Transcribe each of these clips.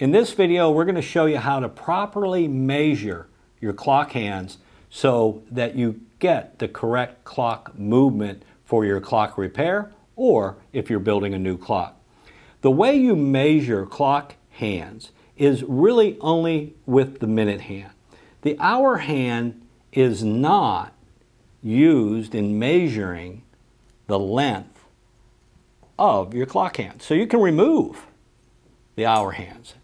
In this video, we're going to show you how to properly measure your clock hands so that you get the correct clock movement for your clock repair or if you're building a new clock. The way you measure clock hands is really only with the minute hand. The hour hand is not used in measuring the length of your clock hand. So you can remove the hour hands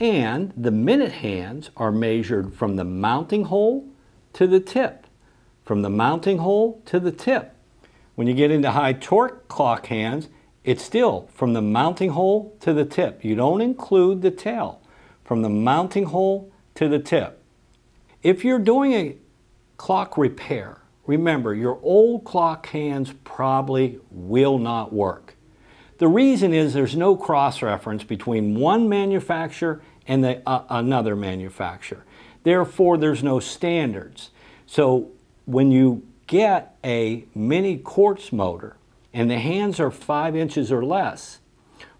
and the minute hands are measured from the mounting hole to the tip, from the mounting hole to the tip. When you get into high torque clock hands, it's still from the mounting hole to the tip. You don't include the tail, from the mounting hole to the tip. If you're doing a clock repair, remember your old clock hands probably will not work. The reason is there's no cross-reference between one manufacturer and the, uh, another manufacturer. Therefore, there's no standards. So when you get a mini quartz motor and the hands are five inches or less,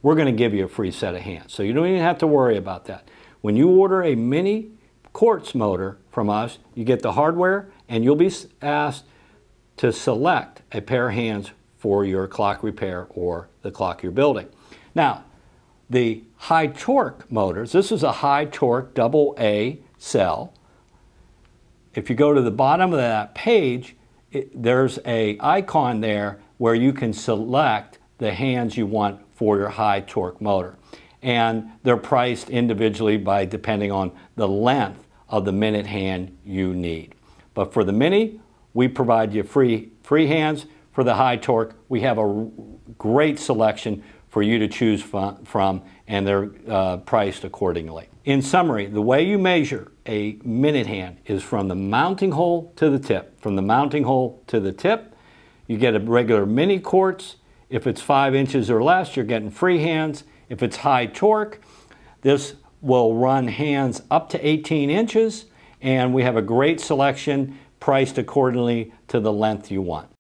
we're going to give you a free set of hands. So you don't even have to worry about that. When you order a mini quartz motor from us, you get the hardware and you'll be asked to select a pair of hands for your clock repair or the clock you're building. Now, the high torque motors, this is a high torque double A cell. If you go to the bottom of that page, it, there's a icon there where you can select the hands you want for your high torque motor. And they're priced individually by depending on the length of the minute hand you need. But for the mini, we provide you free, free hands for the high torque, we have a great selection for you to choose from, and they're uh, priced accordingly. In summary, the way you measure a minute hand is from the mounting hole to the tip. From the mounting hole to the tip, you get a regular mini quartz. If it's five inches or less, you're getting free hands. If it's high torque, this will run hands up to 18 inches, and we have a great selection priced accordingly to the length you want.